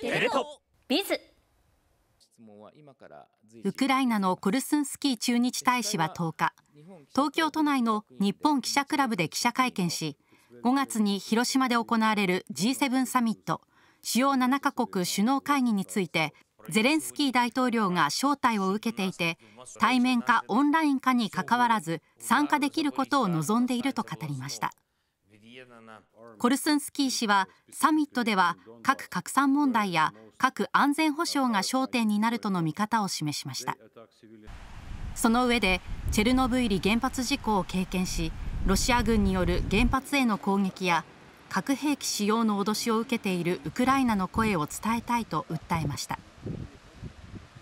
テレ東ビズウクライナのコルスンスキー駐日大使は10日東京都内の日本記者クラブで記者会見し5月に広島で行われる G7 サミット主要7カ国首脳会議についてゼレンスキー大統領が招待を受けていて対面かオンラインかにかかわらず参加できることを望んでいると語りました。コルスンスキー氏はサミットでは核拡散問題や核安全保障が焦点になるとの見方を示しましたその上でチェルノブイリ原発事故を経験しロシア軍による原発への攻撃や核兵器使用の脅しを受けているウクライナの声を伝えたいと訴えました。